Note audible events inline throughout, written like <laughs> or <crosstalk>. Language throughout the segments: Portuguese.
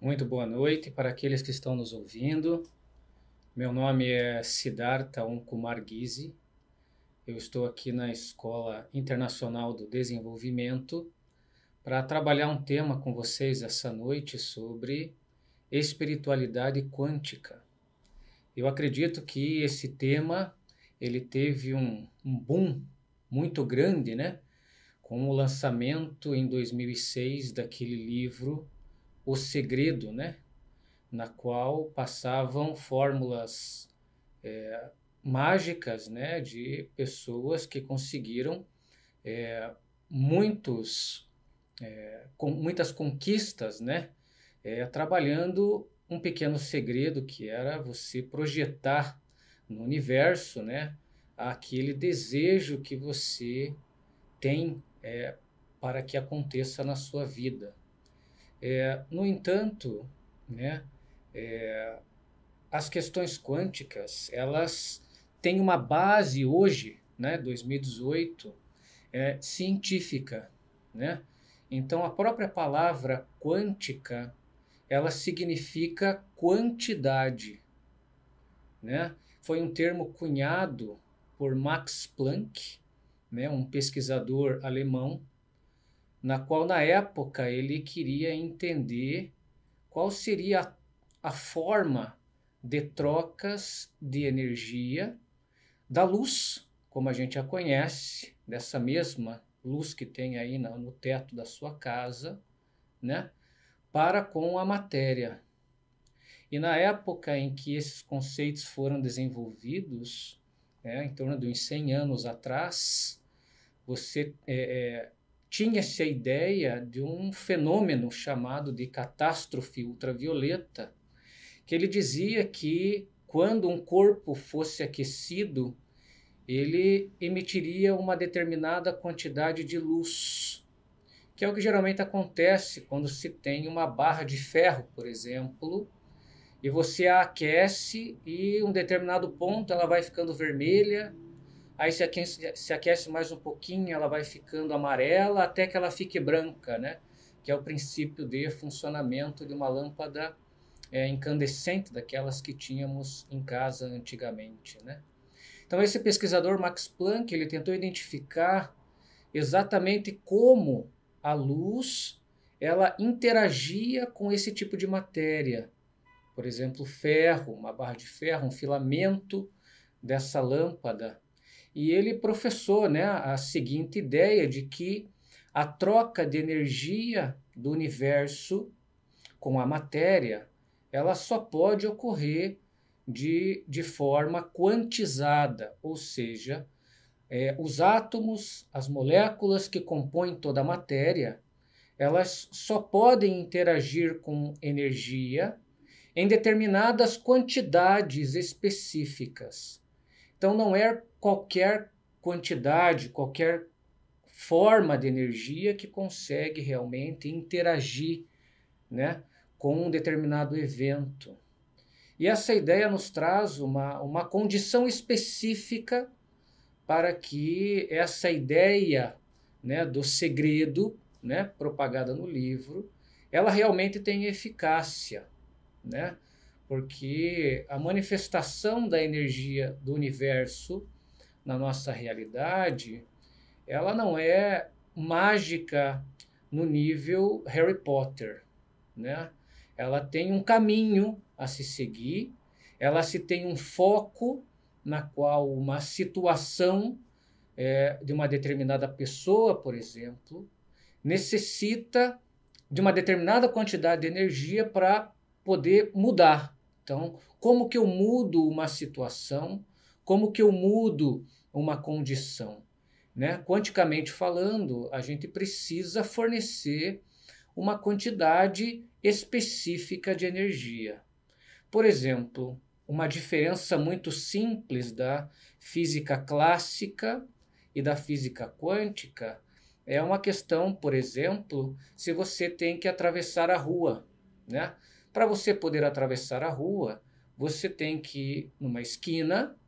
Muito boa noite para aqueles que estão nos ouvindo. Meu nome é Siddhartha Onkumar Ghizi. Eu estou aqui na Escola Internacional do Desenvolvimento para trabalhar um tema com vocês essa noite sobre espiritualidade quântica. Eu acredito que esse tema ele teve um, um boom muito grande, né? Com o lançamento em 2006 daquele livro o Segredo, né? na qual passavam fórmulas é, mágicas né? de pessoas que conseguiram é, muitos, é, com, muitas conquistas, né? É, trabalhando um pequeno segredo que era você projetar no universo né? aquele desejo que você tem é, para que aconteça na sua vida. É, no entanto, né, é, as questões quânticas elas têm uma base hoje, né, 2018, é, científica, né? Então a própria palavra quântica ela significa quantidade, né? Foi um termo cunhado por Max Planck, né, um pesquisador alemão na qual, na época, ele queria entender qual seria a, a forma de trocas de energia da luz, como a gente a conhece, dessa mesma luz que tem aí no, no teto da sua casa, né, para com a matéria. E na época em que esses conceitos foram desenvolvidos, né, em torno de uns 100 anos atrás, você é, é, tinha-se a ideia de um fenômeno chamado de catástrofe ultravioleta, que ele dizia que quando um corpo fosse aquecido, ele emitiria uma determinada quantidade de luz, que é o que geralmente acontece quando se tem uma barra de ferro, por exemplo, e você a aquece e um determinado ponto ela vai ficando vermelha, aí se aquece, se aquece mais um pouquinho, ela vai ficando amarela até que ela fique branca, né? que é o princípio de funcionamento de uma lâmpada é, incandescente, daquelas que tínhamos em casa antigamente. Né? Então, esse pesquisador Max Planck ele tentou identificar exatamente como a luz ela interagia com esse tipo de matéria. Por exemplo, ferro, uma barra de ferro, um filamento dessa lâmpada e ele professou né, a seguinte ideia de que a troca de energia do universo com a matéria, ela só pode ocorrer de, de forma quantizada, ou seja, é, os átomos, as moléculas que compõem toda a matéria, elas só podem interagir com energia em determinadas quantidades específicas. Então não é qualquer quantidade, qualquer forma de energia que consegue realmente interagir, né, com um determinado evento. E essa ideia nos traz uma, uma condição específica para que essa ideia né, do segredo, né, propagada no livro, ela realmente tenha eficácia. Né? porque a manifestação da energia do universo na nossa realidade, ela não é mágica no nível Harry Potter, né? Ela tem um caminho a se seguir, ela se tem um foco na qual uma situação é, de uma determinada pessoa, por exemplo, necessita de uma determinada quantidade de energia para poder mudar. Então, como que eu mudo uma situação? Como que eu mudo uma condição? Né? Quanticamente falando, a gente precisa fornecer uma quantidade específica de energia. Por exemplo, uma diferença muito simples da física clássica e da física quântica é uma questão, por exemplo, se você tem que atravessar a rua, né? Para você poder atravessar a rua, você tem que ir numa esquina,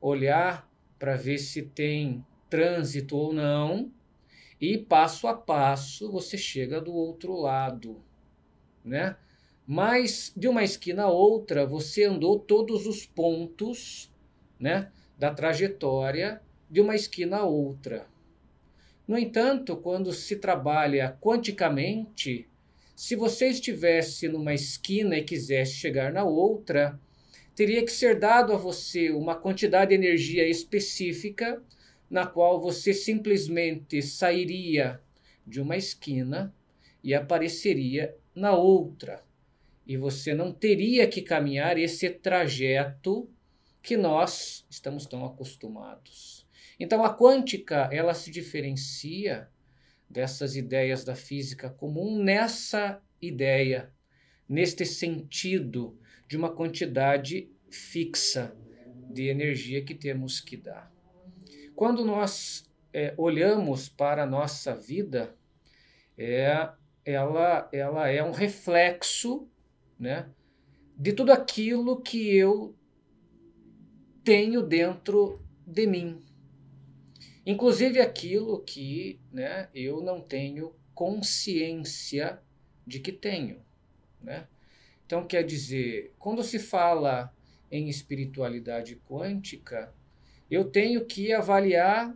olhar para ver se tem trânsito ou não, e passo a passo você chega do outro lado, né? Mas de uma esquina a outra você andou todos os pontos, né, da trajetória de uma esquina a outra. No entanto, quando se trabalha quanticamente, se você estivesse numa esquina e quisesse chegar na outra, teria que ser dado a você uma quantidade de energia específica, na qual você simplesmente sairia de uma esquina e apareceria na outra. E você não teria que caminhar esse trajeto que nós estamos tão acostumados. Então a quântica, ela se diferencia dessas ideias da física comum nessa ideia, neste sentido de uma quantidade fixa de energia que temos que dar. Quando nós é, olhamos para a nossa vida, é, ela, ela é um reflexo né, de tudo aquilo que eu tenho dentro de mim. Inclusive aquilo que né, eu não tenho consciência de que tenho. Né? Então, quer dizer, quando se fala em espiritualidade quântica, eu tenho que avaliar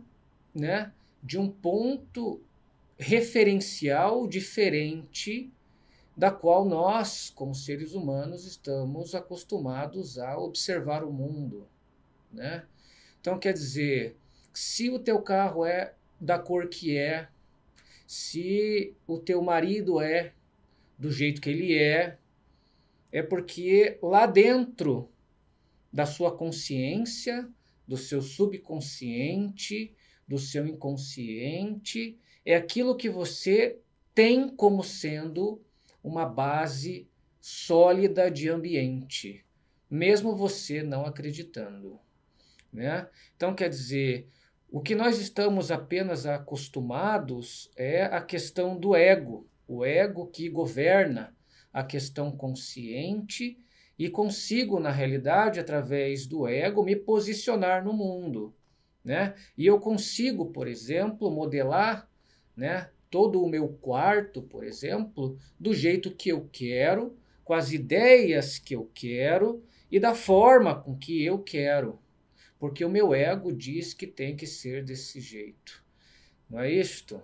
né, de um ponto referencial diferente da qual nós, como seres humanos, estamos acostumados a observar o mundo. Né? Então, quer dizer, se o teu carro é da cor que é, se o teu marido é do jeito que ele é, é porque lá dentro da sua consciência, do seu subconsciente, do seu inconsciente, é aquilo que você tem como sendo uma base sólida de ambiente, mesmo você não acreditando. Né? Então, quer dizer, o que nós estamos apenas acostumados é a questão do ego, o ego que governa a questão consciente e consigo, na realidade, através do ego, me posicionar no mundo. Né? E eu consigo, por exemplo, modelar né, todo o meu quarto, por exemplo, do jeito que eu quero, com as ideias que eu quero e da forma com que eu quero porque o meu ego diz que tem que ser desse jeito. Não é isto?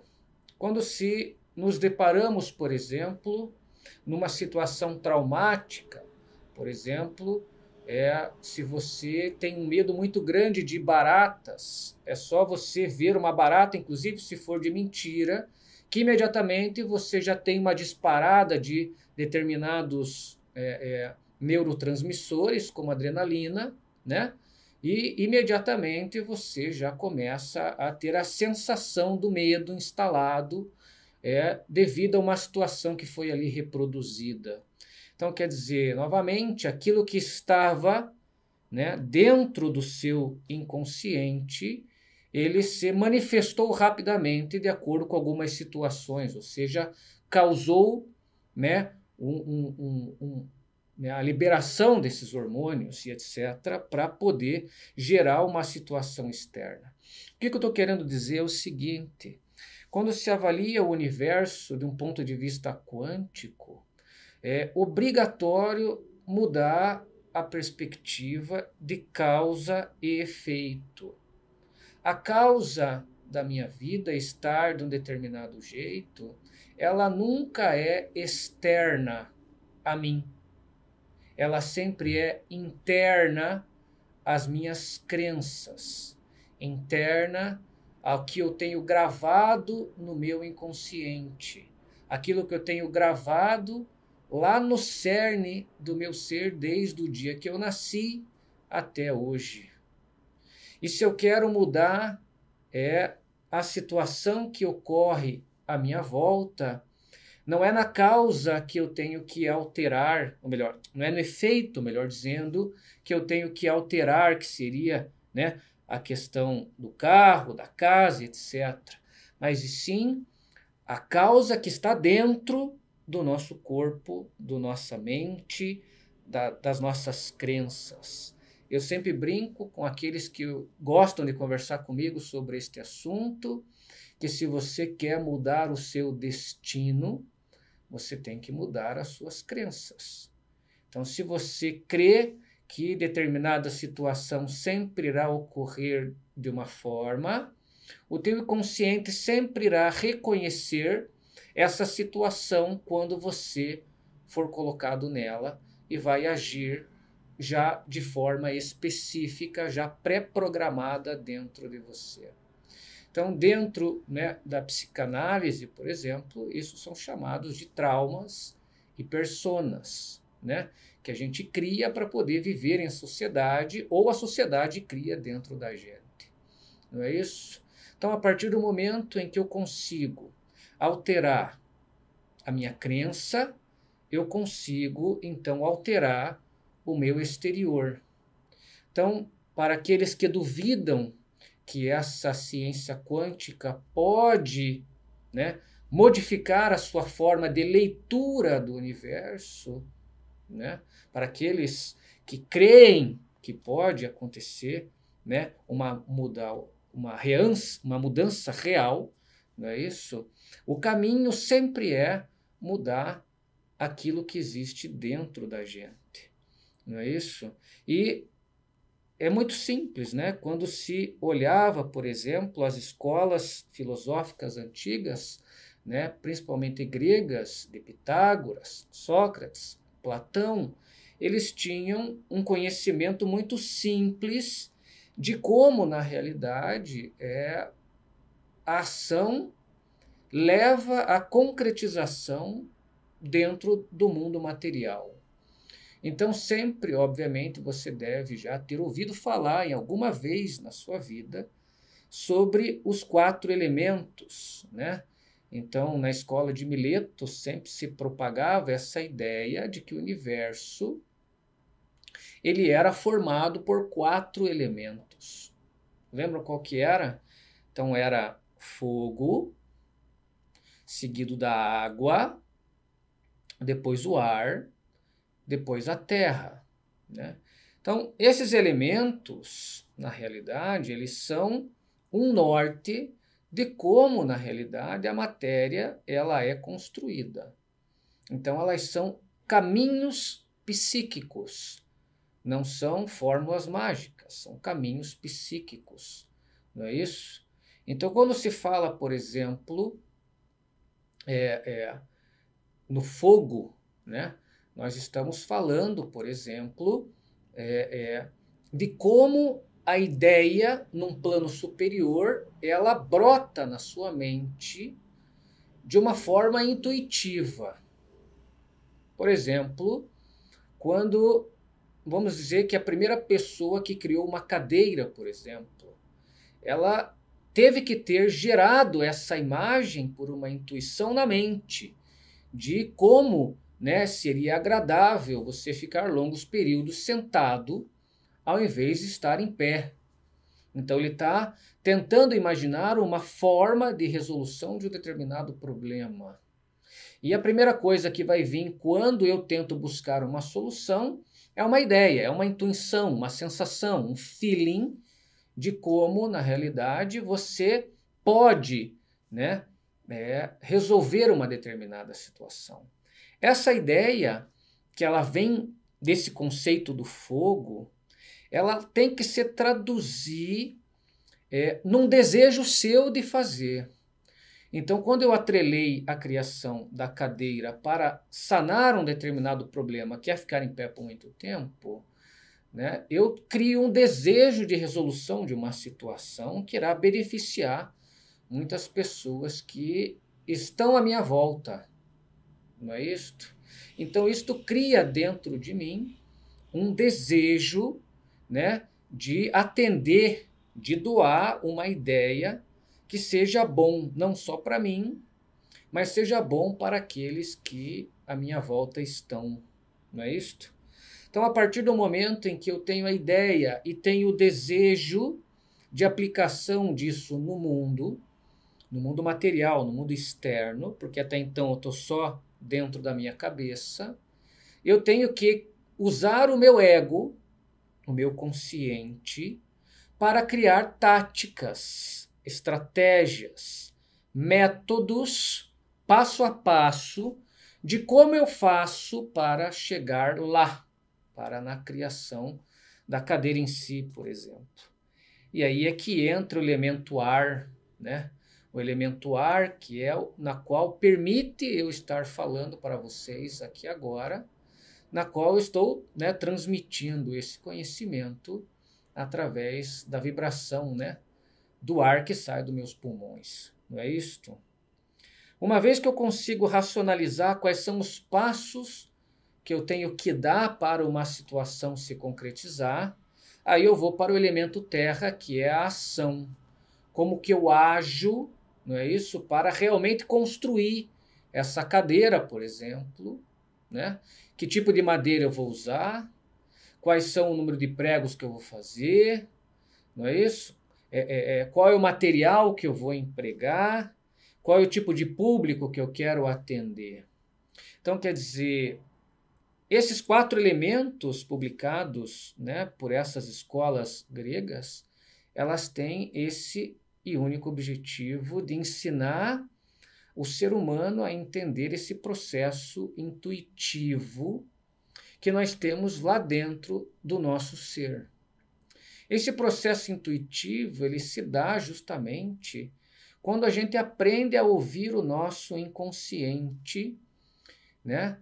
Quando se nos deparamos, por exemplo, numa situação traumática, por exemplo, é se você tem um medo muito grande de baratas, é só você ver uma barata, inclusive se for de mentira, que imediatamente você já tem uma disparada de determinados é, é, neurotransmissores, como adrenalina, né? E imediatamente você já começa a ter a sensação do medo instalado é, devido a uma situação que foi ali reproduzida. Então, quer dizer, novamente, aquilo que estava né, dentro do seu inconsciente, ele se manifestou rapidamente de acordo com algumas situações, ou seja, causou né, um, um, um, né, a liberação desses hormônios e etc., para poder gerar uma situação externa. O que, que eu estou querendo dizer é o seguinte: quando se avalia o universo de um ponto de vista quântico, é obrigatório mudar a perspectiva de causa e efeito. A causa da minha vida estar de um determinado jeito, ela nunca é externa a mim ela sempre é interna às minhas crenças, interna ao que eu tenho gravado no meu inconsciente, aquilo que eu tenho gravado lá no cerne do meu ser desde o dia que eu nasci até hoje. E se eu quero mudar, é a situação que ocorre à minha volta não é na causa que eu tenho que alterar, ou melhor, não é no efeito, melhor dizendo, que eu tenho que alterar, que seria né, a questão do carro, da casa, etc. Mas e sim a causa que está dentro do nosso corpo, do nossa mente, da, das nossas crenças. Eu sempre brinco com aqueles que gostam de conversar comigo sobre este assunto, que se você quer mudar o seu destino, você tem que mudar as suas crenças. Então, se você crê que determinada situação sempre irá ocorrer de uma forma, o teu inconsciente sempre irá reconhecer essa situação quando você for colocado nela e vai agir já de forma específica, já pré-programada dentro de você. Então, dentro né, da psicanálise, por exemplo, isso são chamados de traumas e personas, né, que a gente cria para poder viver em sociedade ou a sociedade cria dentro da gente. Não é isso? Então, a partir do momento em que eu consigo alterar a minha crença, eu consigo então alterar o meu exterior. Então, para aqueles que duvidam que essa ciência quântica pode né, modificar a sua forma de leitura do universo, né, para aqueles que creem que pode acontecer né, uma, mudar, uma, reança, uma mudança real, não é isso? O caminho sempre é mudar aquilo que existe dentro da gente, não é isso? E é muito simples, né? Quando se olhava, por exemplo, as escolas filosóficas antigas, né, principalmente gregas, de Pitágoras, Sócrates, Platão, eles tinham um conhecimento muito simples de como, na realidade, é, a ação leva à concretização dentro do mundo material. Então, sempre, obviamente, você deve já ter ouvido falar em alguma vez na sua vida sobre os quatro elementos, né? Então, na escola de Mileto, sempre se propagava essa ideia de que o universo ele era formado por quatro elementos. Lembra qual que era? Então era fogo, seguido da água, depois o ar, depois a terra. Né? Então, esses elementos, na realidade, eles são um norte de como, na realidade, a matéria ela é construída. Então, elas são caminhos psíquicos, não são fórmulas mágicas, são caminhos psíquicos, não é isso? Então, quando se fala, por exemplo, é, é, no fogo, né? Nós estamos falando, por exemplo, é, é, de como a ideia, num plano superior, ela brota na sua mente de uma forma intuitiva. Por exemplo, quando vamos dizer que a primeira pessoa que criou uma cadeira, por exemplo, ela teve que ter gerado essa imagem por uma intuição na mente de como né, seria agradável você ficar longos períodos sentado ao invés de estar em pé. Então ele está tentando imaginar uma forma de resolução de um determinado problema. E a primeira coisa que vai vir quando eu tento buscar uma solução é uma ideia, é uma intuição, uma sensação, um feeling de como, na realidade, você pode né, é, resolver uma determinada situação. Essa ideia que ela vem desse conceito do fogo, ela tem que se traduzir é, num desejo seu de fazer. Então, quando eu atrelei a criação da cadeira para sanar um determinado problema, que é ficar em pé por muito tempo, né, eu crio um desejo de resolução de uma situação que irá beneficiar muitas pessoas que estão à minha volta, não é isto? Então, isto cria dentro de mim um desejo né, de atender, de doar uma ideia que seja bom não só para mim, mas seja bom para aqueles que à minha volta estão, não é isto? Então, a partir do momento em que eu tenho a ideia e tenho o desejo de aplicação disso no mundo, no mundo material, no mundo externo, porque até então eu estou só dentro da minha cabeça, eu tenho que usar o meu ego, o meu consciente, para criar táticas, estratégias, métodos, passo a passo, de como eu faço para chegar lá, para na criação da cadeira em si, por exemplo. E aí é que entra o elemento ar, né? o elemento ar, que é na qual permite eu estar falando para vocês aqui agora, na qual estou né, transmitindo esse conhecimento através da vibração né, do ar que sai dos meus pulmões. Não é isto? Uma vez que eu consigo racionalizar quais são os passos que eu tenho que dar para uma situação se concretizar, aí eu vou para o elemento terra, que é a ação. Como que eu ajo não é isso? Para realmente construir essa cadeira, por exemplo, né? Que tipo de madeira eu vou usar? Quais são o número de pregos que eu vou fazer? Não é isso? É, é, é, qual é o material que eu vou empregar? Qual é o tipo de público que eu quero atender? Então, quer dizer, esses quatro elementos publicados né, por essas escolas gregas, elas têm esse e único objetivo de ensinar o ser humano a entender esse processo intuitivo que nós temos lá dentro do nosso ser. Esse processo intuitivo, ele se dá justamente quando a gente aprende a ouvir o nosso inconsciente, né?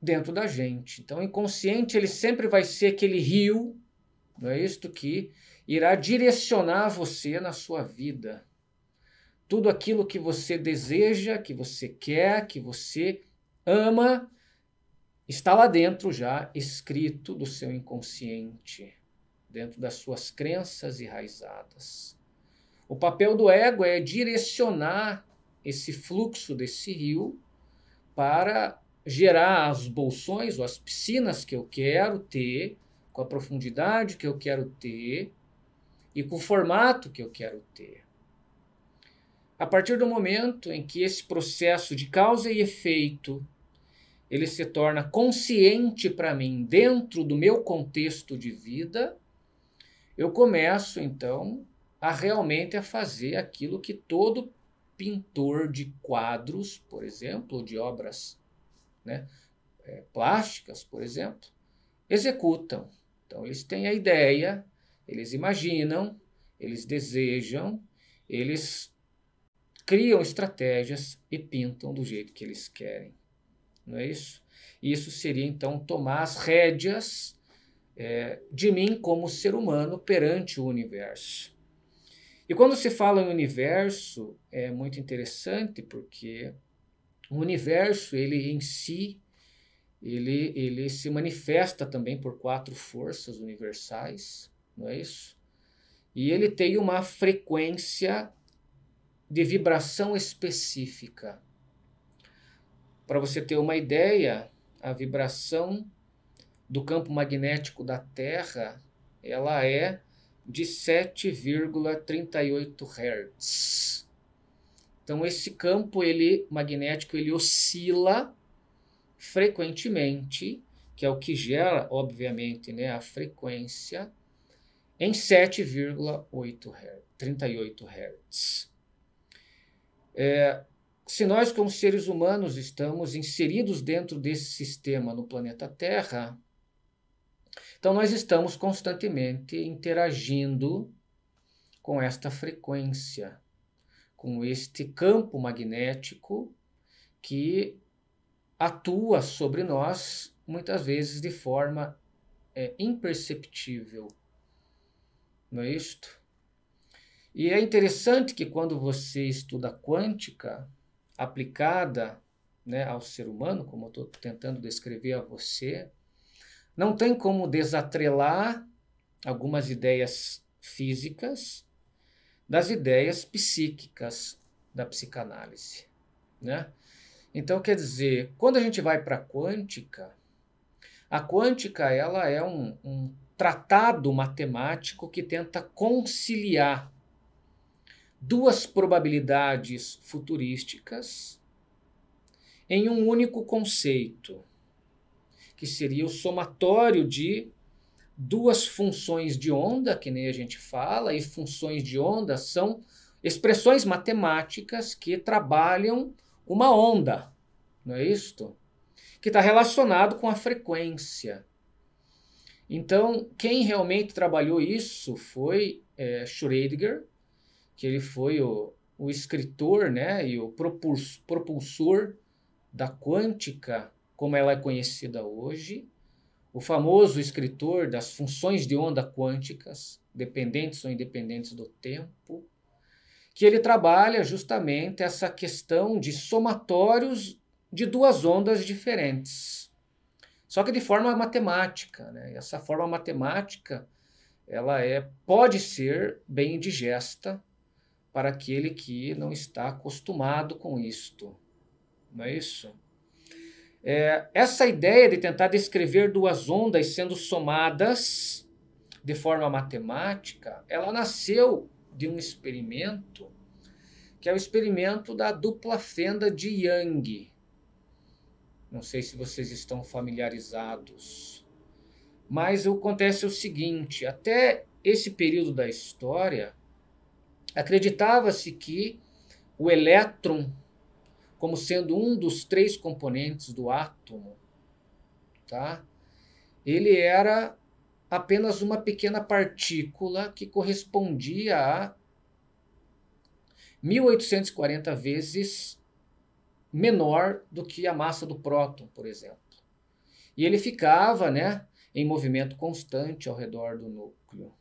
Dentro da gente. Então, o inconsciente, ele sempre vai ser aquele rio, não é isto que irá direcionar você na sua vida. Tudo aquilo que você deseja, que você quer, que você ama, está lá dentro já, escrito do seu inconsciente, dentro das suas crenças enraizadas. O papel do ego é direcionar esse fluxo desse rio para gerar as bolsões ou as piscinas que eu quero ter, com a profundidade que eu quero ter, e com o formato que eu quero ter. A partir do momento em que esse processo de causa e efeito ele se torna consciente para mim dentro do meu contexto de vida, eu começo então a realmente a fazer aquilo que todo pintor de quadros, por exemplo, ou de obras né, é, plásticas, por exemplo, executam. Então eles têm a ideia eles imaginam, eles desejam, eles criam estratégias e pintam do jeito que eles querem. Não é isso? Isso seria então tomar as rédeas é, de mim como ser humano perante o universo. E quando se fala em universo, é muito interessante porque o universo, ele em si, ele, ele se manifesta também por quatro forças universais não é isso? E ele tem uma frequência de vibração específica. Para você ter uma ideia, a vibração do campo magnético da Terra, ela é de 7,38 Hz. Então esse campo ele magnético ele oscila frequentemente, que é o que gera, obviamente, né, a frequência em 7,38 Hz. É, se nós, como seres humanos, estamos inseridos dentro desse sistema no planeta Terra, então nós estamos constantemente interagindo com esta frequência, com este campo magnético que atua sobre nós muitas vezes de forma é, imperceptível. Não é isto? E é interessante que quando você estuda quântica aplicada né, ao ser humano, como eu estou tentando descrever a você, não tem como desatrelar algumas ideias físicas das ideias psíquicas da psicanálise, né? Então quer dizer, quando a gente vai para a quântica, a quântica ela é um, um tratado matemático que tenta conciliar duas probabilidades futurísticas em um único conceito, que seria o somatório de duas funções de onda, que nem a gente fala, e funções de onda são expressões matemáticas que trabalham uma onda, não é isto? Que está relacionado com a frequência. Então, quem realmente trabalhou isso foi é, Schrödinger, que ele foi o, o escritor né, e o propulsor, propulsor da quântica, como ela é conhecida hoje, o famoso escritor das funções de onda quânticas, dependentes ou independentes do tempo, que ele trabalha justamente essa questão de somatórios de duas ondas diferentes. Só que de forma matemática, né? Essa forma matemática, ela é pode ser bem indigesta para aquele que não está acostumado com isto. Não é isso? É, essa ideia de tentar descrever duas ondas sendo somadas de forma matemática, ela nasceu de um experimento que é o experimento da dupla fenda de Young, não sei se vocês estão familiarizados. Mas acontece o seguinte: até esse período da história, acreditava-se que o elétron, como sendo um dos três componentes do átomo, tá? ele era apenas uma pequena partícula que correspondia a 1840 vezes menor do que a massa do próton, por exemplo. E ele ficava né, em movimento constante ao redor do núcleo.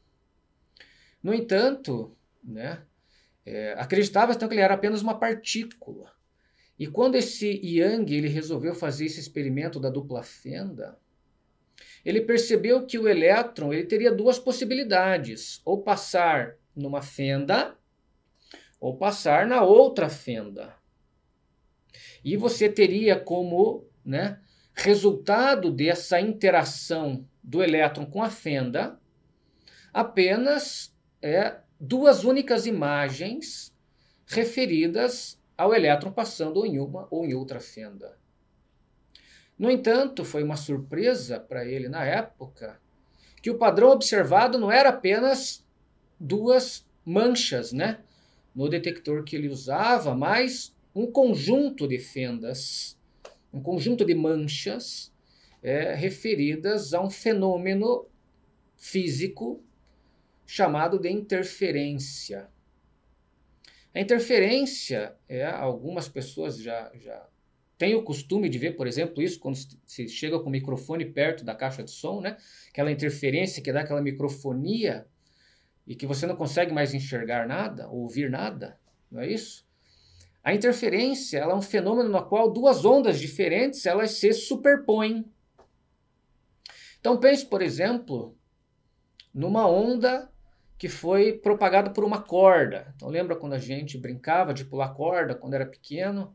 No entanto, né, é, acreditava então que ele era apenas uma partícula. E quando esse Yang ele resolveu fazer esse experimento da dupla fenda, ele percebeu que o elétron ele teria duas possibilidades, ou passar numa fenda ou passar na outra fenda. E você teria como né, resultado dessa interação do elétron com a fenda apenas é, duas únicas imagens referidas ao elétron passando em uma ou em outra fenda. No entanto, foi uma surpresa para ele na época que o padrão observado não era apenas duas manchas, né? No detector que ele usava, mas um conjunto de fendas, um conjunto de manchas é, referidas a um fenômeno físico chamado de interferência. A interferência, é, algumas pessoas já, já têm o costume de ver, por exemplo, isso quando se chega com o microfone perto da caixa de som, né? aquela interferência que dá aquela microfonia e que você não consegue mais enxergar nada, ouvir nada, não é isso? A interferência é um fenômeno no qual duas ondas diferentes elas se superpõem. Então pense, por exemplo, numa onda que foi propagada por uma corda. Então lembra quando a gente brincava de pular corda quando era pequeno?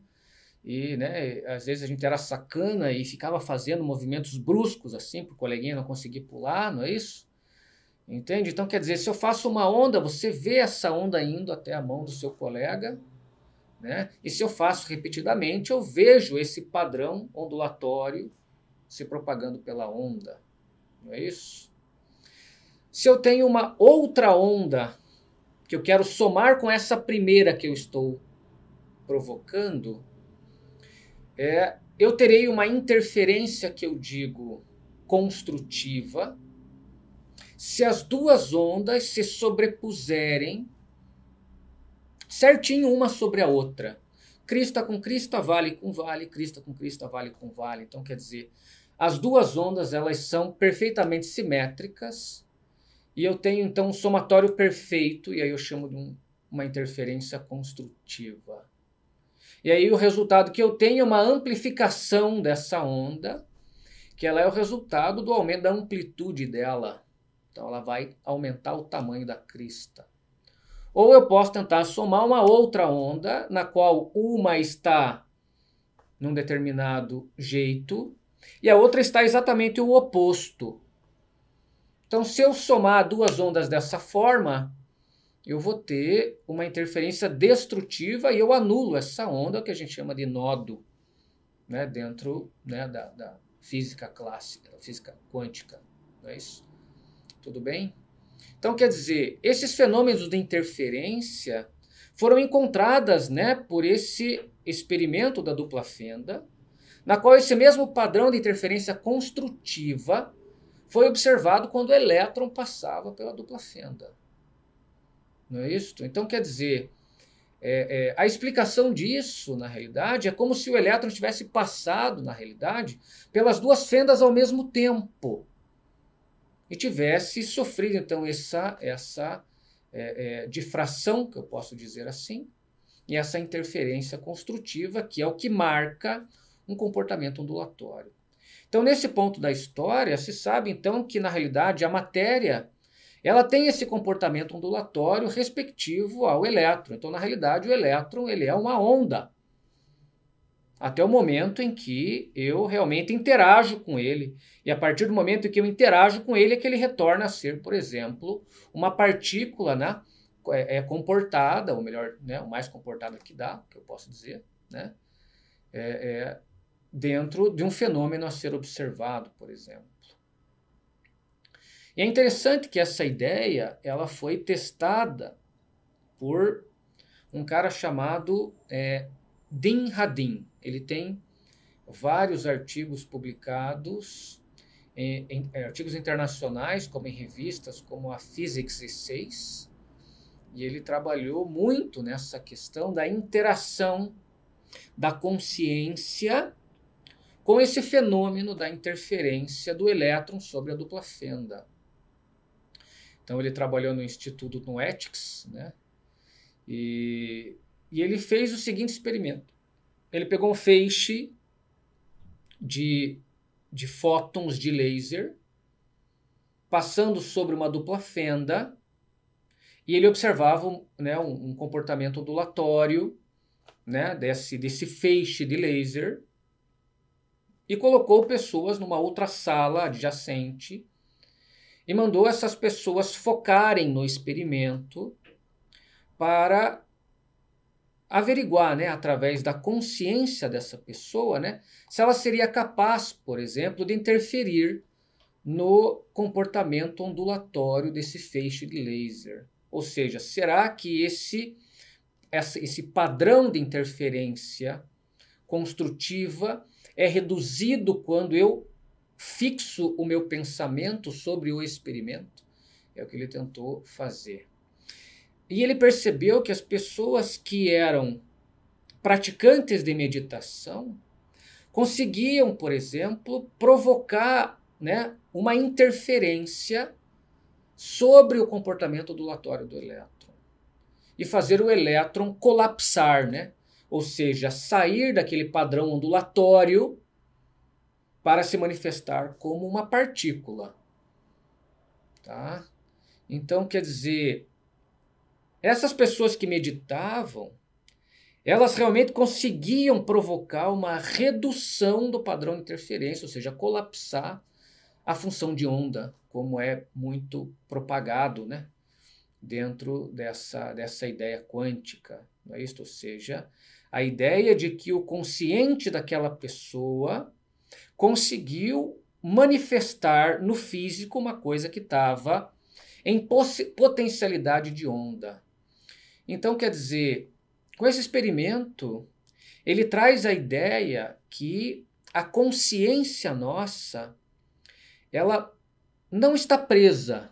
E né, às vezes a gente era sacana e ficava fazendo movimentos bruscos assim para o coleguinha não conseguir pular, não é isso? Entende? Então quer dizer, se eu faço uma onda, você vê essa onda indo até a mão do seu colega né? E se eu faço repetidamente, eu vejo esse padrão ondulatório se propagando pela onda. Não é isso? Se eu tenho uma outra onda que eu quero somar com essa primeira que eu estou provocando, é, eu terei uma interferência que eu digo construtiva se as duas ondas se sobrepuserem certinho uma sobre a outra. Crista tá com crista, vale com vale, crista tá com crista, vale com vale. Então, quer dizer, as duas ondas elas são perfeitamente simétricas e eu tenho então um somatório perfeito, e aí eu chamo de um, uma interferência construtiva. E aí o resultado que eu tenho é uma amplificação dessa onda, que ela é o resultado do aumento da amplitude dela. Então ela vai aumentar o tamanho da crista. Ou eu posso tentar somar uma outra onda, na qual uma está num determinado jeito e a outra está exatamente o oposto. Então, se eu somar duas ondas dessa forma, eu vou ter uma interferência destrutiva e eu anulo essa onda que a gente chama de nodo, né, dentro né, da, da física clássica, da física quântica. Não é isso? Tudo bem? Então, quer dizer, esses fenômenos de interferência foram encontradas né, por esse experimento da dupla fenda, na qual esse mesmo padrão de interferência construtiva foi observado quando o elétron passava pela dupla fenda. Não é isso? Então, quer dizer, é, é, a explicação disso, na realidade, é como se o elétron tivesse passado, na realidade, pelas duas fendas ao mesmo tempo e tivesse sofrido então essa, essa é, é, difração, que eu posso dizer assim, e essa interferência construtiva, que é o que marca um comportamento ondulatório. Então, nesse ponto da história, se sabe então que na realidade a matéria ela tem esse comportamento ondulatório respectivo ao elétron. Então, na realidade, o elétron ele é uma onda até o momento em que eu realmente interajo com ele. E a partir do momento em que eu interajo com ele, é que ele retorna a ser, por exemplo, uma partícula né, é, é, comportada, ou melhor, né, o mais comportada que dá, que eu posso dizer, né, é, é dentro de um fenômeno a ser observado, por exemplo. E é interessante que essa ideia ela foi testada por um cara chamado é, Din Hadin. Ele tem vários artigos publicados, é, em, em, é, artigos internacionais, como em revistas, como a Physics 6, e ele trabalhou muito nessa questão da interação da consciência com esse fenômeno da interferência do elétron sobre a dupla fenda. Então ele trabalhou no Instituto Noetics, né? E, e ele fez o seguinte experimento. Ele pegou um feixe de, de fótons de laser passando sobre uma dupla fenda e ele observava né, um, um, comportamento ondulatório né, desse, desse feixe de laser e colocou pessoas numa outra sala adjacente e mandou essas pessoas focarem no experimento para averiguar, né, através da consciência dessa pessoa, né, se ela seria capaz, por exemplo, de interferir no comportamento ondulatório desse feixe de laser. Ou seja, será que esse, esse padrão de interferência construtiva é reduzido quando eu fixo o meu pensamento sobre o experimento? É o que ele tentou fazer. E ele percebeu que as pessoas que eram praticantes de meditação conseguiam, por exemplo, provocar né, uma interferência sobre o comportamento ondulatório do elétron e fazer o elétron colapsar, né? ou seja, sair daquele padrão ondulatório para se manifestar como uma partícula. Tá? Então, quer dizer, essas pessoas que meditavam, elas realmente conseguiam provocar uma redução do padrão de interferência, ou seja, colapsar a função de onda, como é muito propagado né? dentro dessa, dessa ideia quântica. Não é isto? Ou seja, a ideia de que o consciente daquela pessoa conseguiu manifestar no físico uma coisa que estava em potencialidade de onda. Então, quer dizer, com esse experimento, ele traz a ideia que a consciência nossa, ela não está presa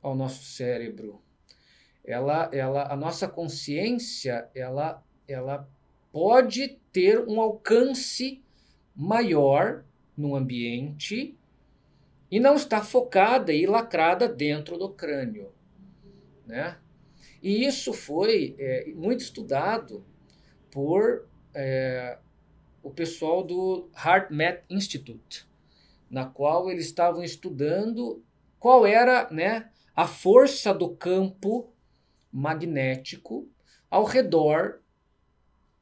ao nosso cérebro. Ela, ela, a nossa consciência, ela, ela pode ter um alcance maior no ambiente e não está focada e lacrada dentro do crânio, né? E isso foi é, muito estudado por é, o pessoal do HeartMath Institute, na qual eles estavam estudando qual era né, a força do campo magnético ao redor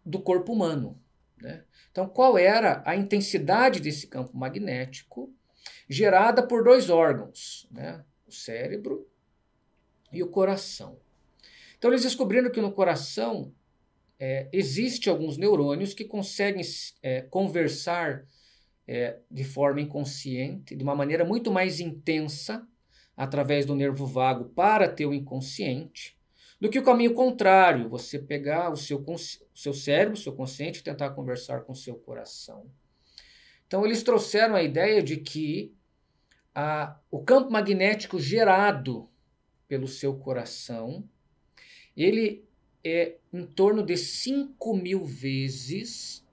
do corpo humano. Né? Então, qual era a intensidade desse campo magnético gerada por dois órgãos, né? o cérebro e o coração. Então eles descobriram que no coração é, existe alguns neurônios que conseguem é, conversar é, de forma inconsciente, de uma maneira muito mais intensa, através do nervo vago para ter o inconsciente, do que o caminho contrário, você pegar o seu, o seu cérebro, o seu consciente, e tentar conversar com o seu coração. Então eles trouxeram a ideia de que a, o campo magnético gerado pelo seu coração ele é em torno de 5 mil vezes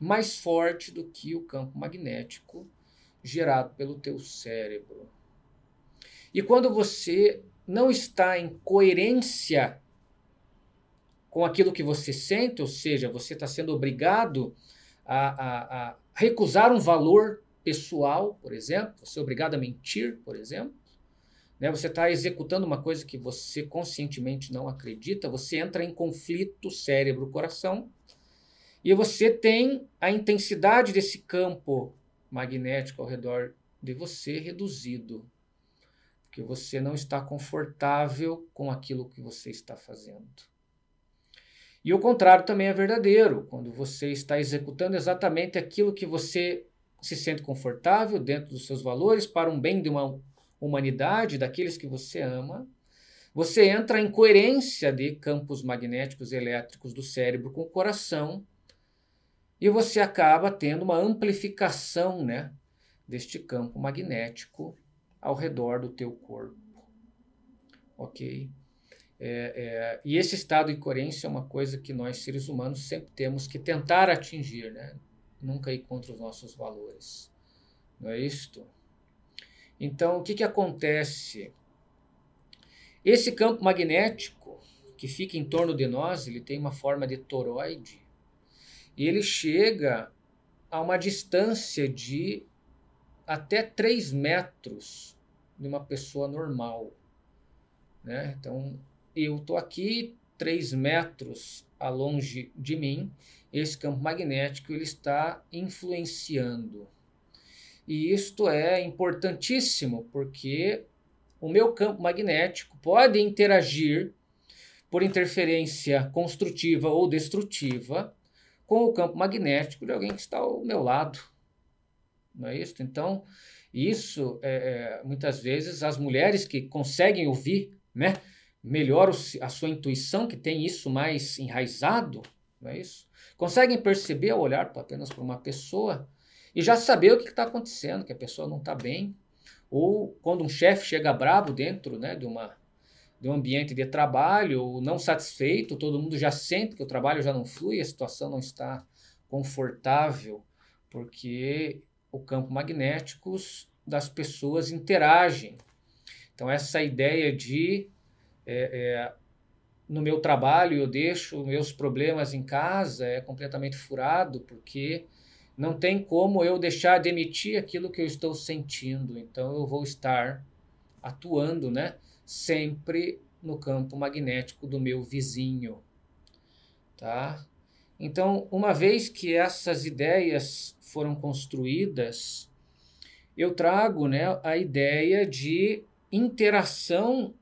mais forte do que o campo magnético gerado pelo teu cérebro. E quando você não está em coerência com aquilo que você sente, ou seja, você está sendo obrigado a, a, a recusar um valor pessoal, por exemplo, você é obrigado a mentir, por exemplo, né? Você está executando uma coisa que você conscientemente não acredita, você entra em conflito cérebro-coração e você tem a intensidade desse campo magnético ao redor de você reduzido, porque você não está confortável com aquilo que você está fazendo. E o contrário também é verdadeiro, quando você está executando exatamente aquilo que você se sente confortável dentro dos seus valores para um bem de uma humanidade, daqueles que você ama, você entra em coerência de campos magnéticos elétricos do cérebro com o coração e você acaba tendo uma amplificação, né, deste campo magnético ao redor do teu corpo, ok? É, é, e esse estado de coerência é uma coisa que nós seres humanos sempre temos que tentar atingir, né? Nunca ir contra os nossos valores, não é isto? Então, o que, que acontece? Esse campo magnético que fica em torno de nós, ele tem uma forma de toroide, e ele chega a uma distância de até 3 metros de uma pessoa normal. Né? Então, eu estou aqui 3 metros a longe de mim, esse campo magnético ele está influenciando e isto é importantíssimo porque o meu campo magnético pode interagir por interferência construtiva ou destrutiva com o campo magnético de alguém que está ao meu lado. Não é isso? Então, isso, é, é, muitas vezes, as mulheres que conseguem ouvir né, melhor a sua intuição, que tem isso mais enraizado, não é isso? Conseguem perceber ao olhar apenas para uma pessoa e já saber o que está acontecendo, que a pessoa não está bem. Ou quando um chefe chega brabo dentro né, de, uma, de um ambiente de trabalho, ou não satisfeito, todo mundo já sente que o trabalho já não flui, a situação não está confortável, porque o campo magnético das pessoas interagem. Então, essa ideia de é, é, no meu trabalho eu deixo meus problemas em casa é completamente furado, porque não tem como eu deixar de emitir aquilo que eu estou sentindo. Então eu vou estar atuando, né, sempre no campo magnético do meu vizinho, tá? Então, uma vez que essas ideias foram construídas, eu trago, né, a ideia de interação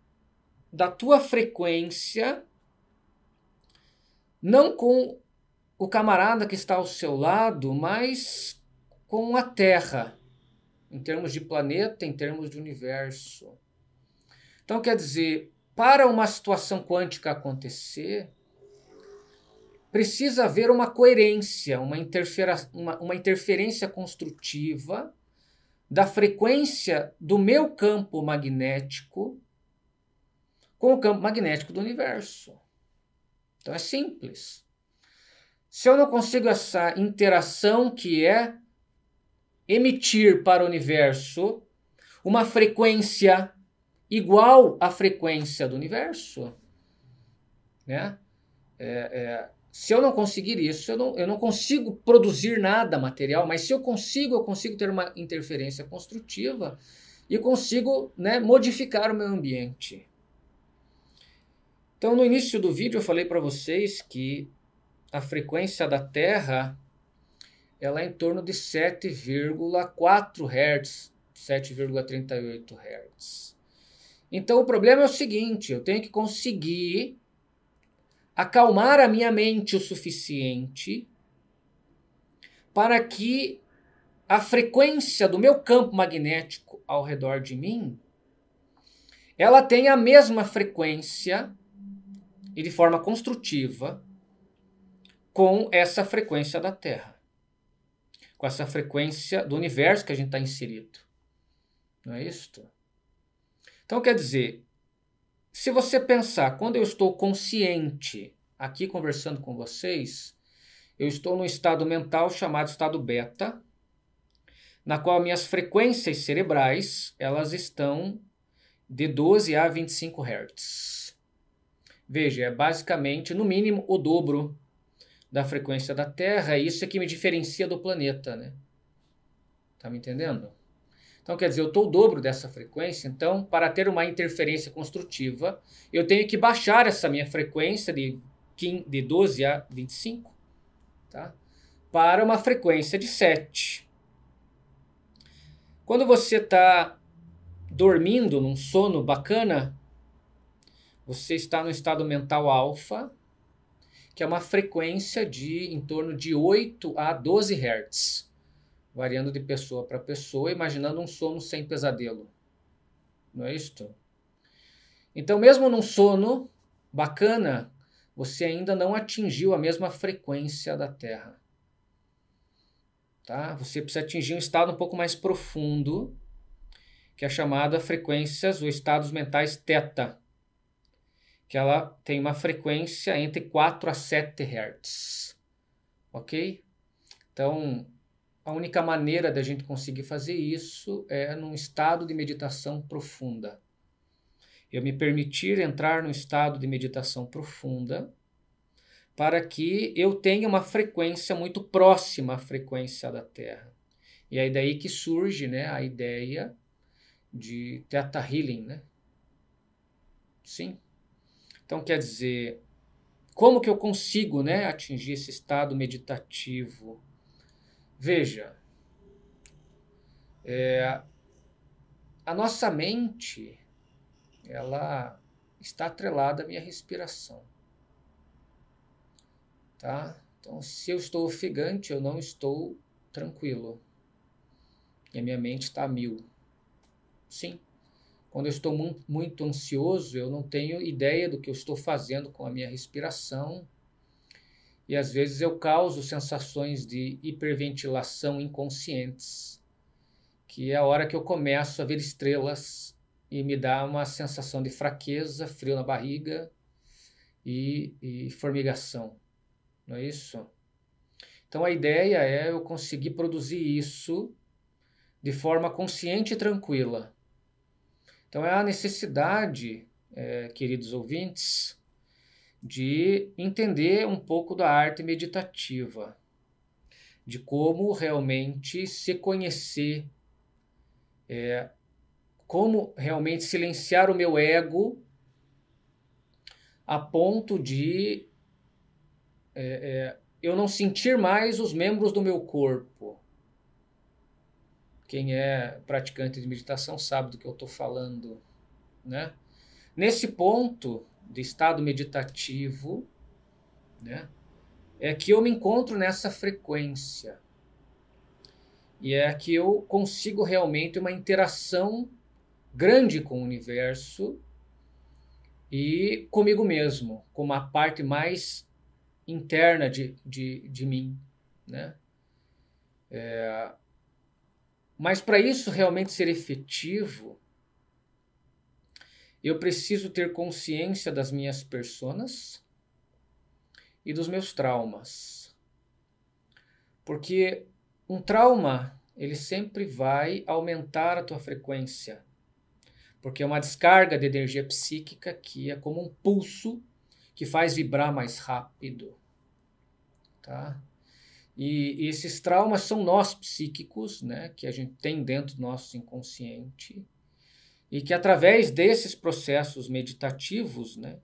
da tua frequência não com o camarada que está ao seu lado, mas com a Terra, em termos de planeta, em termos de universo. Então, quer dizer, para uma situação quântica acontecer, precisa haver uma coerência, uma, uma, uma interferência construtiva da frequência do meu campo magnético com o campo magnético do universo. Então é simples. Se eu não consigo essa interação que é emitir para o universo uma frequência igual à frequência do universo, né? É, é, se eu não conseguir isso, eu não, eu não consigo produzir nada material, mas se eu consigo, eu consigo ter uma interferência construtiva e consigo né, modificar o meu ambiente. Então, no início do vídeo, eu falei para vocês que a frequência da Terra ela é em torno de 7,4 Hz, 7,38 Hz. Então o problema é o seguinte, eu tenho que conseguir acalmar a minha mente o suficiente para que a frequência do meu campo magnético ao redor de mim ela tenha a mesma frequência e de forma construtiva com essa frequência da Terra, com essa frequência do universo que a gente está inserido. Não é isso? Então, quer dizer, se você pensar, quando eu estou consciente aqui conversando com vocês, eu estou num estado mental chamado estado beta, na qual minhas frequências cerebrais elas estão de 12 a 25 Hz. Veja, é basicamente no mínimo o dobro da frequência da Terra, e isso é que me diferencia do planeta, né? Tá me entendendo? Então, quer dizer, eu estou o dobro dessa frequência, então, para ter uma interferência construtiva, eu tenho que baixar essa minha frequência de, 15, de 12 a 25, tá? Para uma frequência de 7. Quando você está dormindo num sono bacana, você está no estado mental alfa, que é uma frequência de em torno de 8 a 12 Hz, variando de pessoa para pessoa, imaginando um sono sem pesadelo. Não é isto? Então, mesmo num sono bacana, você ainda não atingiu a mesma frequência da Terra. Tá? Você precisa atingir um estado um pouco mais profundo, que é chamado a frequências ou estados mentais teta que ela tem uma frequência entre 4 a 7 Hz. Ok? Então, a única maneira da gente conseguir fazer isso é num estado de meditação profunda. Eu me permitir entrar num estado de meditação profunda para que eu tenha uma frequência muito próxima à frequência da Terra. E é daí que surge né, a ideia de Theta Healing, né? Sim. Então, quer dizer, como que eu consigo né, atingir esse estado meditativo? Veja, é, a nossa mente ela está atrelada à minha respiração. Tá? Então, se eu estou ofegante, eu não estou tranquilo. E a minha mente está a mil. Sim, quando eu estou muito ansioso, eu não tenho ideia do que eu estou fazendo com a minha respiração. E às vezes eu causo sensações de hiperventilação inconscientes, que é a hora que eu começo a ver estrelas e me dá uma sensação de fraqueza, frio na barriga e, e formigação. Não é isso? Então a ideia é eu conseguir produzir isso de forma consciente e tranquila. Então é a necessidade, é, queridos ouvintes, de entender um pouco da arte meditativa, de como realmente se conhecer, é, como realmente silenciar o meu ego a ponto de é, é eu não sentir mais os membros do meu corpo quem é praticante de meditação sabe do que eu estou falando, né? Nesse ponto de estado meditativo, né? É que eu me encontro nessa frequência. E é que eu consigo realmente uma interação grande com o universo e comigo mesmo, com uma parte mais interna de, de, de mim. Né? É, mas para isso realmente ser efetivo, eu preciso ter consciência das minhas personas e dos meus traumas. Porque um trauma, ele sempre vai aumentar a tua frequência. Porque é uma descarga de energia psíquica que é como um pulso que faz vibrar mais rápido. Tá? E, e esses traumas são nós psíquicos, né, que a gente tem dentro do nosso inconsciente, e que através desses processos meditativos, né,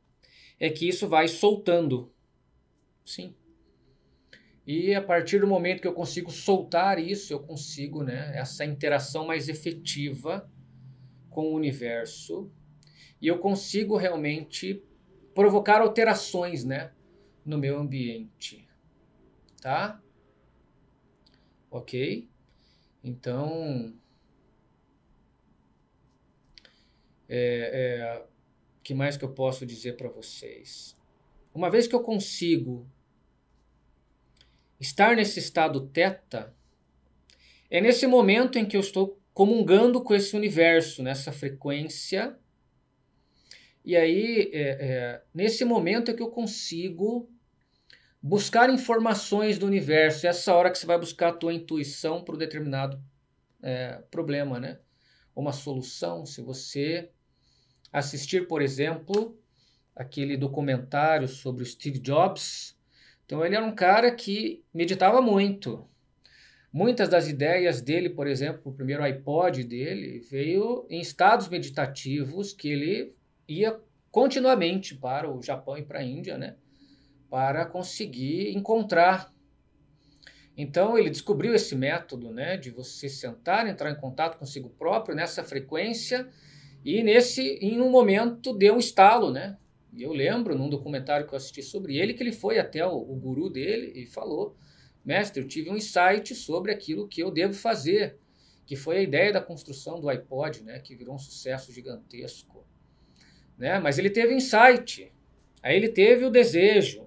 é que isso vai soltando. Sim. E a partir do momento que eu consigo soltar isso, eu consigo, né, essa interação mais efetiva com o universo, e eu consigo realmente provocar alterações, né, no meu ambiente. Tá? ok? Então, é, é, que mais que eu posso dizer para vocês? Uma vez que eu consigo estar nesse estado teta, é nesse momento em que eu estou comungando com esse universo, nessa frequência. E aí, é, é, nesse momento é que eu consigo buscar informações do universo. É essa hora que você vai buscar a tua intuição para um determinado é, problema, né? Uma solução, se você assistir, por exemplo, aquele documentário sobre o Steve Jobs, então ele era um cara que meditava muito. Muitas das ideias dele, por exemplo, o primeiro iPod dele, veio em estados meditativos que ele ia continuamente para o Japão e para a Índia, né? para conseguir encontrar. Então ele descobriu esse método, né, de você sentar, entrar em contato consigo próprio nessa frequência e nesse em um momento deu um estalo, né? E eu lembro num documentário que eu assisti sobre ele que ele foi até o, o guru dele e falou: "Mestre, eu tive um insight sobre aquilo que eu devo fazer", que foi a ideia da construção do iPod, né, que virou um sucesso gigantesco, né? Mas ele teve insight. Aí ele teve o desejo,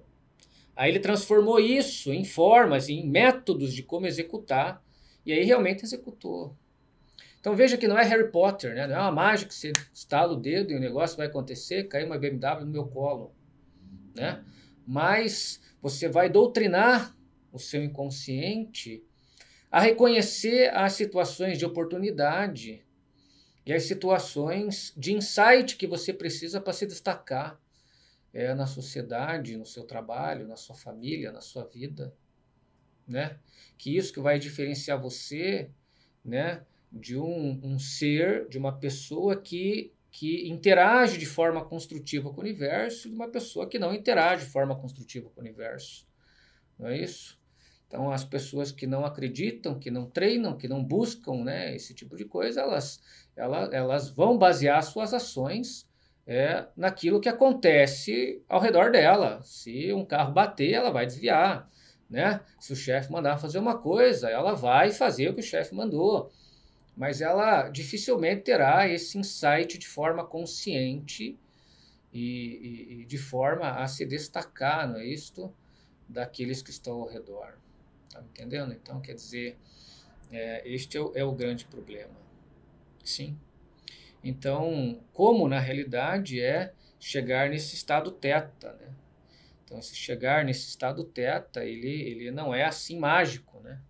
Aí ele transformou isso em formas, em métodos de como executar, e aí realmente executou. Então veja que não é Harry Potter, né? não é uma mágica que você estala o dedo e o negócio vai acontecer, cair uma BMW no meu colo. Né? Mas você vai doutrinar o seu inconsciente a reconhecer as situações de oportunidade e as situações de insight que você precisa para se destacar é, na sociedade, no seu trabalho, na sua família, na sua vida, né? Que isso que vai diferenciar você, né, de um, um ser, de uma pessoa que que interage de forma construtiva com o universo e de uma pessoa que não interage de forma construtiva com o universo. Não é isso? Então, as pessoas que não acreditam, que não treinam, que não buscam né, esse tipo de coisa, elas, elas, elas vão basear suas ações é, naquilo que acontece ao redor dela. Se um carro bater, ela vai desviar. Né? Se o chefe mandar fazer uma coisa, ela vai fazer o que o chefe mandou. Mas ela dificilmente terá esse insight de forma consciente e, e, e de forma a se destacar, não é isto? Daqueles que estão ao redor. Tá entendendo? Então, quer dizer, é, este é o, é o grande problema. Sim. Então, como na realidade é chegar nesse estado teta, né? Então, se chegar nesse estado teta, ele, ele não é assim mágico, né?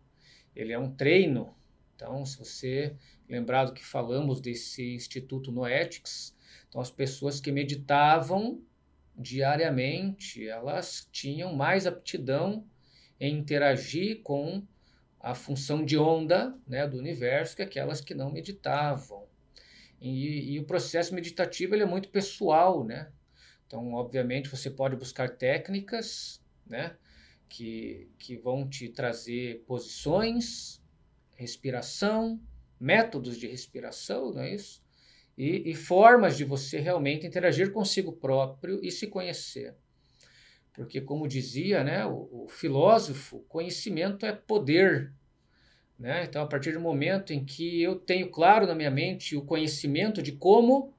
Ele é um treino. Então, se você lembrar do que falamos desse Instituto Noetics, então as pessoas que meditavam diariamente, elas tinham mais aptidão em interagir com a função de onda né, do universo que aquelas que não meditavam. E, e o processo meditativo ele é muito pessoal, né? Então, obviamente, você pode buscar técnicas, né? Que, que vão te trazer posições, respiração, métodos de respiração, não é isso? E, e, formas de você realmente interagir consigo próprio e se conhecer. Porque, como dizia né, o, o filósofo, conhecimento é poder. Né? Então, a partir do momento em que eu tenho claro na minha mente o conhecimento de como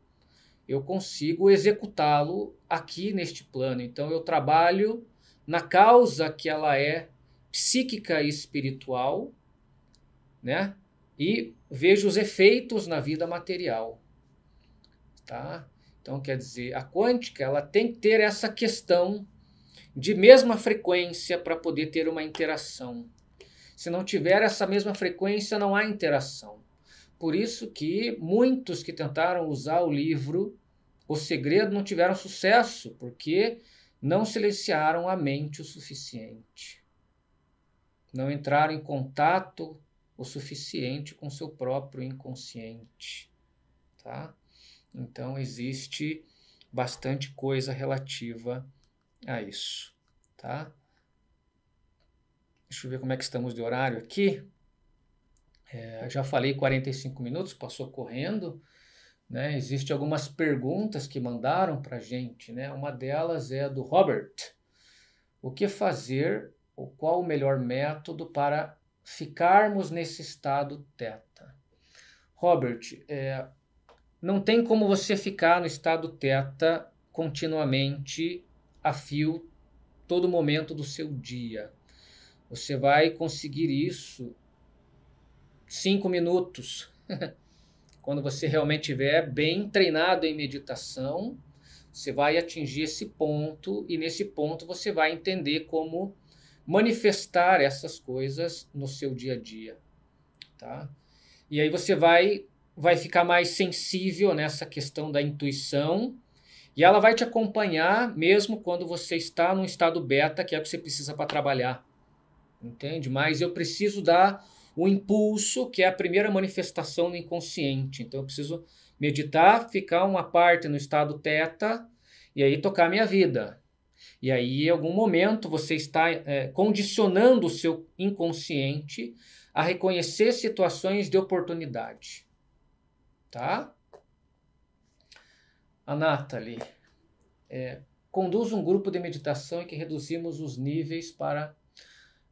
eu consigo executá-lo aqui neste plano. Então, eu trabalho na causa que ela é psíquica e espiritual, né? E vejo os efeitos na vida material, tá? Então, quer dizer, a quântica ela tem que ter essa questão de mesma frequência para poder ter uma interação. Se não tiver essa mesma frequência, não há interação. Por isso que muitos que tentaram usar o livro O Segredo não tiveram sucesso, porque não silenciaram a mente o suficiente. Não entraram em contato o suficiente com seu próprio inconsciente, tá? Então existe bastante coisa relativa a isso, tá? Deixa eu ver como é que estamos de horário aqui. É, já falei 45 minutos, passou correndo. Né? Existem algumas perguntas que mandaram para a gente. Né? Uma delas é do Robert. O que fazer ou qual o melhor método para ficarmos nesse estado teta? Robert, é, não tem como você ficar no estado teta continuamente a fio todo momento do seu dia. Você vai conseguir isso cinco minutos. <laughs> Quando você realmente estiver bem treinado em meditação, você vai atingir esse ponto e nesse ponto você vai entender como manifestar essas coisas no seu dia a dia, tá? E aí você vai vai ficar mais sensível nessa questão da intuição e ela vai te acompanhar mesmo quando você está num estado beta, que é o que você precisa para trabalhar entende? Mas eu preciso dar o impulso, que é a primeira manifestação no inconsciente. Então eu preciso meditar, ficar uma parte no estado teta e aí tocar minha vida. E aí, em algum momento, você está é, condicionando o seu inconsciente a reconhecer situações de oportunidade. Tá? A Nathalie, é, conduz um grupo de meditação em que reduzimos os níveis para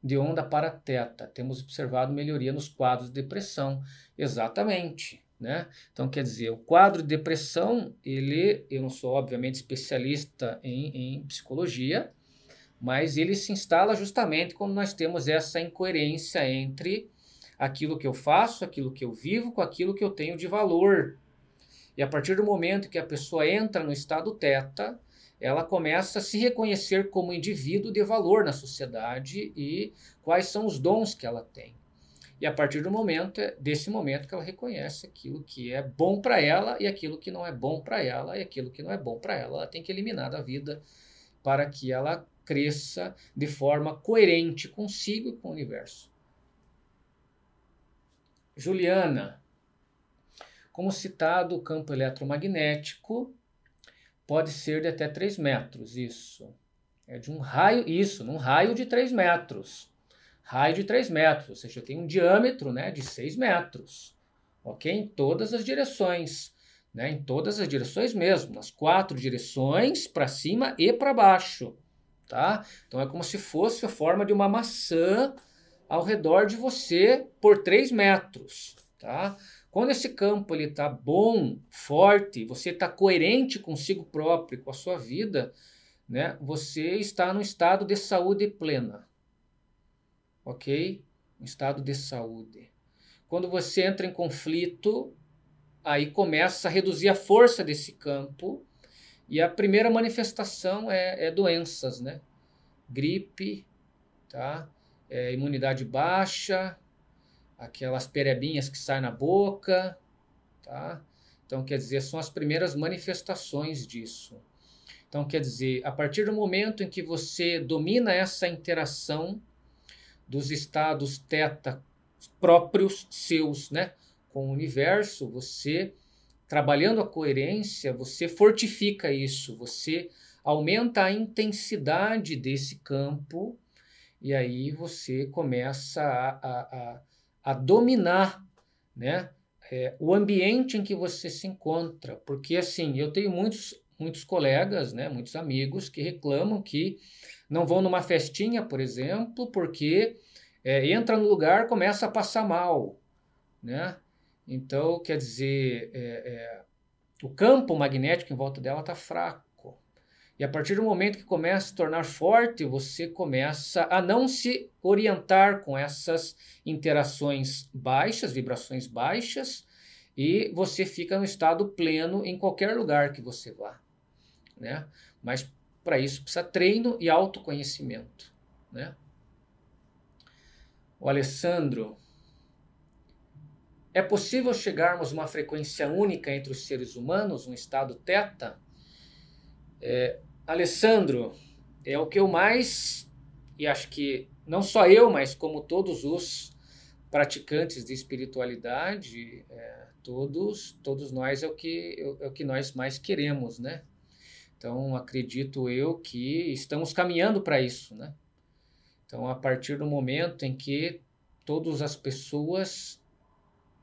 de onda para teta. Temos observado melhoria nos quadros de depressão. Exatamente. Né? Então, quer dizer, o quadro de depressão, ele, eu não sou, obviamente, especialista em, em psicologia, mas ele se instala justamente quando nós temos essa incoerência entre aquilo que eu faço, aquilo que eu vivo, com aquilo que eu tenho de valor. E a partir do momento que a pessoa entra no estado teta, ela começa a se reconhecer como indivíduo de valor na sociedade e quais são os dons que ela tem. E a partir do momento, desse momento que ela reconhece aquilo que é bom para ela e aquilo que não é bom para ela e aquilo que não é bom para ela, ela tem que eliminar da vida para que ela cresça de forma coerente consigo e com o universo. Juliana, como citado, o campo eletromagnético pode ser de até 3 metros, isso. É de um raio, isso, num raio de 3 metros. Raio de 3 metros, ou seja, tem um diâmetro né, de 6 metros, ok? Em todas as direções, né? Em todas as direções mesmo, nas quatro direções, para cima e para baixo, tá? Então é como se fosse a forma de uma maçã ao redor de você por 3 metros, tá? Quando esse campo ele está bom, forte, você está coerente consigo próprio, com a sua vida, né? Você está no estado de saúde plena, ok? Um estado de saúde. Quando você entra em conflito, aí começa a reduzir a força desse campo e a primeira manifestação é, é doenças, né? Gripe, tá? É, imunidade baixa, aquelas perebinhas que saem na boca, tá? Então, quer dizer, são as primeiras manifestações disso. Então, quer dizer, a partir do momento em que você domina essa interação dos estados teta próprios seus, né, com o universo, você trabalhando a coerência, você fortifica isso, você aumenta a intensidade desse campo e aí você começa a, a, a a dominar, né? É, o ambiente em que você se encontra, porque assim, eu tenho muitos, muitos colegas, né, muitos amigos que reclamam que não vão numa festinha, por exemplo, porque é, entra no lugar, começa a passar mal, né? Então, quer dizer, é, é o campo magnético em volta dela está fraco. E a partir do momento que começa a se tornar forte, você começa a não se orientar com essas interações baixas, vibrações baixas, e você fica no estado pleno em qualquer lugar que você vá, né? Mas para isso precisa treino e autoconhecimento, né? O Alessandro é possível chegarmos a uma frequência única entre os seres humanos, um estado teta? É, Alessandro, é o que eu mais, e acho que não só eu, mas como todos os praticantes de espiritualidade, é, todos, todos nós é o, que, é o é que nós mais queremos, né? Então, acredito eu que estamos caminhando para isso, né? Então, a partir do momento em que todas as pessoas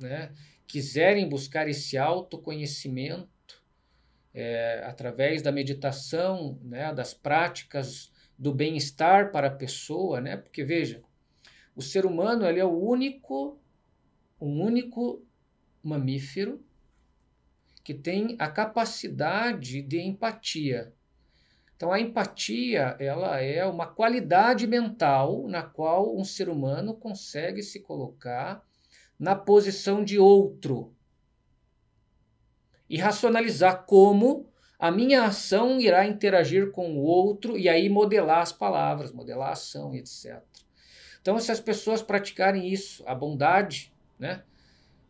né, quiserem buscar esse autoconhecimento, é, através da meditação, né, das práticas do bem-estar para a pessoa, né? Porque veja, o ser humano ele é o único, o único mamífero que tem a capacidade de empatia. Então a empatia ela é uma qualidade mental na qual um ser humano consegue se colocar na posição de outro e racionalizar como a minha ação irá interagir com o outro e aí modelar as palavras, modelar a ação etc. Então, se as pessoas praticarem isso, a bondade, né?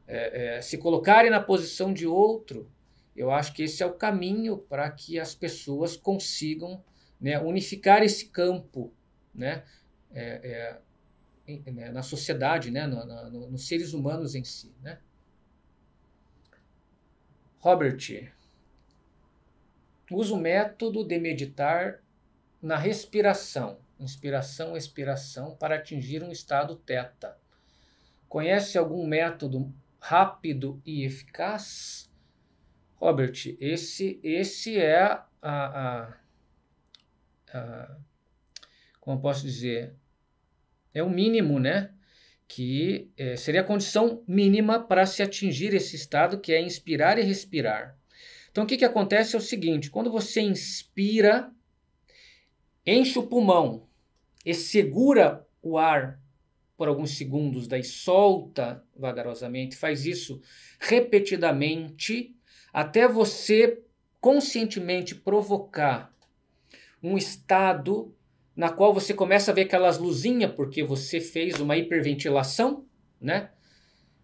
É, é, se colocarem na posição de outro, eu acho que esse é o caminho para que as pessoas consigam né, unificar esse campo né, é, é né, na sociedade, né, no, no, nos seres humanos em si. Né? Robert usa o método de meditar na respiração, inspiração, expiração, para atingir um estado teta. Conhece algum método rápido e eficaz? Robert, esse, esse é a, a, a como posso dizer, é o mínimo, né? que eh, seria a condição mínima para se atingir esse estado, que é inspirar e respirar. Então, o que, que acontece é o seguinte: quando você inspira, enche o pulmão e segura o ar por alguns segundos, daí solta vagarosamente, faz isso repetidamente, até você conscientemente provocar um estado na qual você começa a ver aquelas luzinhas porque você fez uma hiperventilação, né?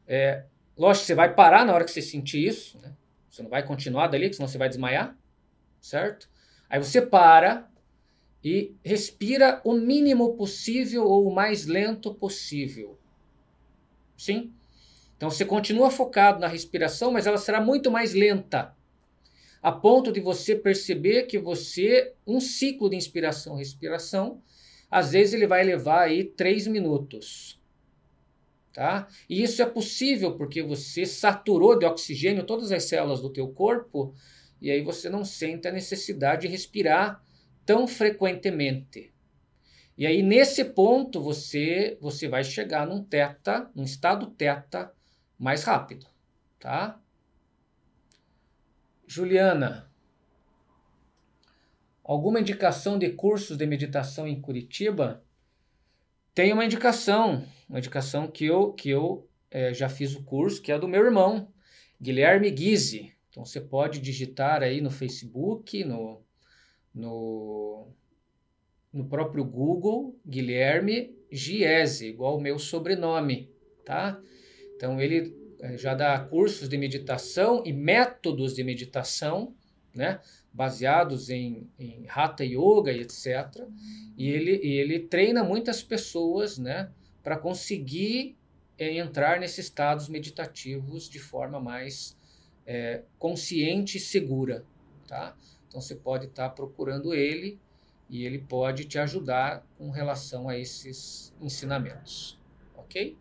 É, lógico, você vai parar na hora que você sentir isso, né? Você não vai continuar dali, senão você vai desmaiar, certo? Aí você para e respira o mínimo possível ou o mais lento possível. Sim? Então você continua focado na respiração, mas ela será muito mais lenta a ponto de você perceber que você, um ciclo de inspiração respiração, às vezes ele vai levar aí três minutos. Tá? E isso é possível porque você saturou de oxigênio todas as células do teu corpo e aí você não sente a necessidade de respirar tão frequentemente. E aí nesse ponto você você vai chegar num teta, num estado teta mais rápido, tá? Juliana, alguma indicação de cursos de meditação em Curitiba? Tem uma indicação, uma indicação que eu, que eu é, já fiz o curso, que é do meu irmão, Guilherme Guise. Então você pode digitar aí no Facebook, no, no, no próprio Google, Guilherme Giese, igual o meu sobrenome, tá? Então ele é, já dá cursos de meditação e métodos de meditação, né? baseados em, em Hatha Yoga e etc. E ele, e ele treina muitas pessoas né? para conseguir é, entrar nesses estados meditativos de forma mais é, consciente e segura. Tá? Então você pode estar tá procurando ele e ele pode te ajudar com relação a esses ensinamentos. Ok?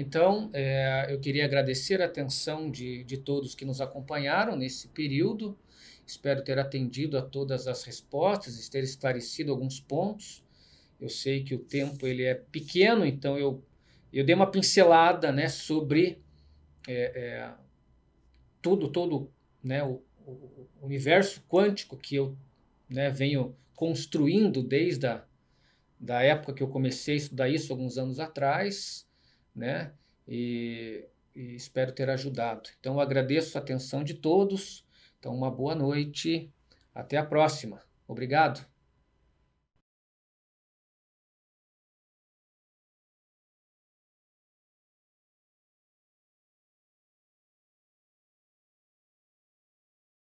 Então, é, eu queria agradecer a atenção de, de todos que nos acompanharam nesse período. Espero ter atendido a todas as respostas, ter esclarecido alguns pontos. Eu sei que o tempo ele é pequeno, então eu, eu dei uma pincelada né, sobre é, é, tudo, todo né, o, o, universo quântico que eu né, venho construindo desde a da época que eu comecei a estudar isso, alguns anos atrás né? E, e espero ter ajudado. Então agradeço a atenção de todos. Então uma boa noite. Até a próxima. Obrigado.